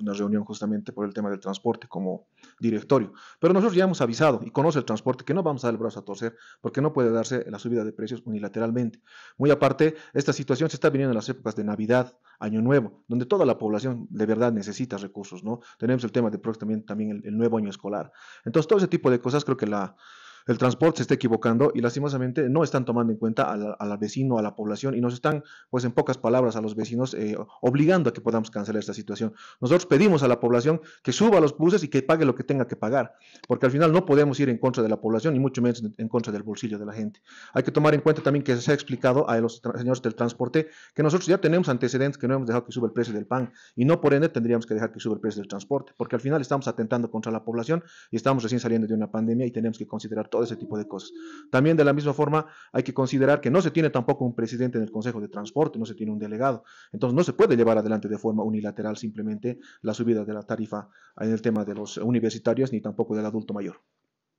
una reunión justamente por el tema del transporte como directorio. Pero nosotros ya hemos avisado y conoce el transporte que no vamos a dar el brazo a torcer porque no puede darse la subida de precios unilateralmente. Muy aparte, esta situación se está viniendo en las épocas de Navidad, Año Nuevo, donde toda la población de verdad necesita recursos, ¿no? Tenemos el tema de también, también el nuevo año escolar. Entonces, todo ese tipo de cosas creo que la el transporte se está equivocando y lastimosamente no están tomando en cuenta al, al vecino, a la población y nos están, pues en pocas palabras, a los vecinos eh, obligando a que podamos cancelar esta situación. Nosotros pedimos a la población que suba los buses y que pague lo que tenga que pagar, porque al final no podemos ir en contra de la población y mucho menos en contra del bolsillo de la gente. Hay que tomar en cuenta también que se ha explicado a los señores del transporte que nosotros ya tenemos antecedentes que no hemos dejado que suba el precio del pan y no por ende tendríamos que dejar que suba el precio del transporte, porque al final estamos atentando contra la población y estamos recién saliendo de una pandemia y tenemos que considerar todo ese tipo de cosas. También de la misma forma hay que considerar que no se tiene tampoco un presidente en el Consejo de Transporte, no se tiene un delegado. Entonces no se puede llevar adelante de forma unilateral simplemente la subida de la tarifa en el tema de los universitarios ni tampoco del adulto mayor.